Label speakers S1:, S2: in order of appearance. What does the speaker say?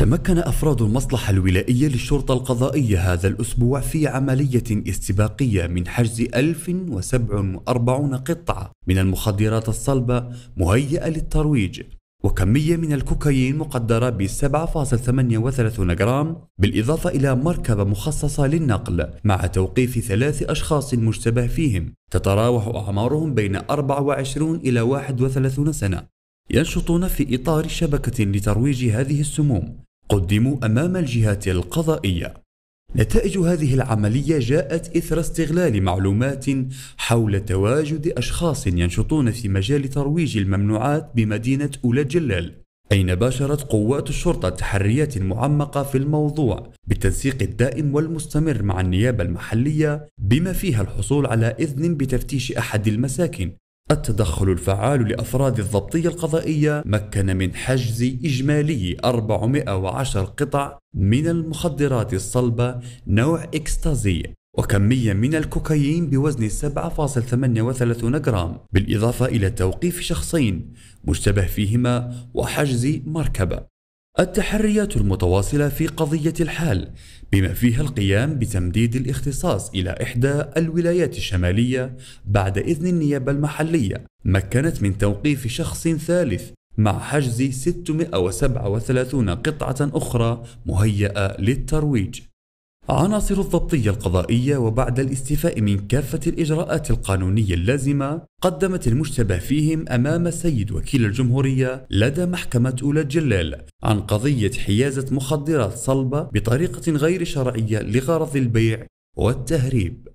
S1: تمكن أفراد المصلحة الولائية للشرطة القضائية هذا الأسبوع في عملية استباقية من حجز 1047 قطعة من المخدرات الصلبة مهيئة للترويج وكمية من الكوكايين مقدرة ب 7.38 جرام بالإضافة إلى مركبة مخصصة للنقل مع توقيف ثلاث أشخاص مشتبه فيهم تتراوح أعمارهم بين 24 إلى 31 سنة ينشطون في إطار شبكة لترويج هذه السموم قدموا أمام الجهات القضائية نتائج هذه العملية جاءت إثر استغلال معلومات حول تواجد أشخاص ينشطون في مجال ترويج الممنوعات بمدينة أولى جلال أين باشرت قوات الشرطة تحريات معمقة في الموضوع بالتنسيق الدائم والمستمر مع النيابة المحلية بما فيها الحصول على إذن بتفتيش أحد المساكن التدخل الفعال لأفراد الضبطية القضائية مكن من حجز إجمالي 410 قطع من المخدرات الصلبة نوع إكستازي وكمية من الكوكايين بوزن 7.38 جرام بالإضافة إلى توقيف شخصين مشتبه فيهما وحجز مركبة التحريات المتواصلة في قضية الحال بما فيها القيام بتمديد الاختصاص إلى إحدى الولايات الشمالية بعد إذن النيابة المحلية مكنت من توقيف شخص ثالث مع حجز 637 قطعة أخرى مهيئة للترويج عناصر الضبطية القضائية وبعد الاستيفاء من كافة الإجراءات القانونية اللازمة قدمت المشتبه فيهم أمام السيد وكيل الجمهورية لدى محكمة أولى جلال عن قضية حيازة مخدرات صلبة بطريقة غير شرعية لغرض البيع والتهريب